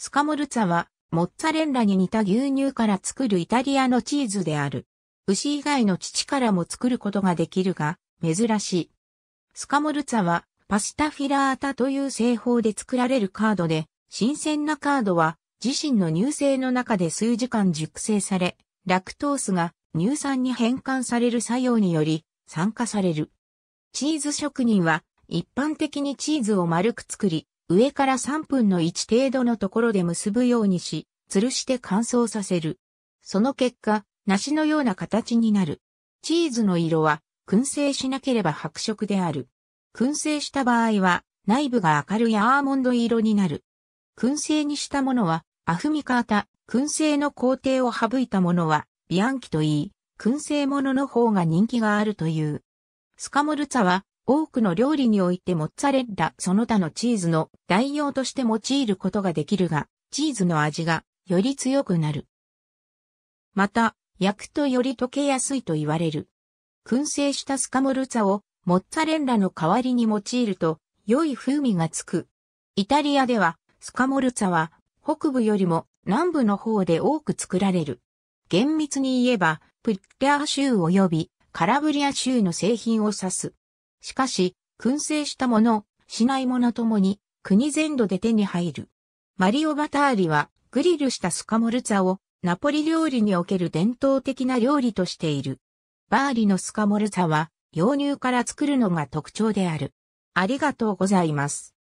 スカモルツァは、モッツァレンラに似た牛乳から作るイタリアのチーズである。牛以外の乳からも作ることができるが、珍しい。スカモルツァは、パスタフィラータという製法で作られるカードで、新鮮なカードは、自身の乳製の中で数時間熟成され、ラクトースが乳酸に変換される作用により、酸化される。チーズ職人は、一般的にチーズを丸く作り、上から3分の1程度のところで結ぶようにし、吊るして乾燥させる。その結果、梨のような形になる。チーズの色は、燻製しなければ白色である。燻製した場合は、内部が明るいアーモンド色になる。燻製にしたものは、アフミカータ、燻製の工程を省いたものは、ビアンキといい、燻製ものの方が人気があるという。スカモルツァは、多くの料理においてモッツァレッラその他のチーズの代用として用いることができるが、チーズの味がより強くなる。また、焼くとより溶けやすいと言われる。燻製したスカモルツァをモッツァレッラの代わりに用いると良い風味がつく。イタリアではスカモルツァは北部よりも南部の方で多く作られる。厳密に言えば、プッリア州及びカラブリア州の製品を指す。しかし、燻製したもの、しないものともに、国全土で手に入る。マリオバターリは、グリルしたスカモルツァを、ナポリ料理における伝統的な料理としている。バーリのスカモルツァは、洋乳から作るのが特徴である。ありがとうございます。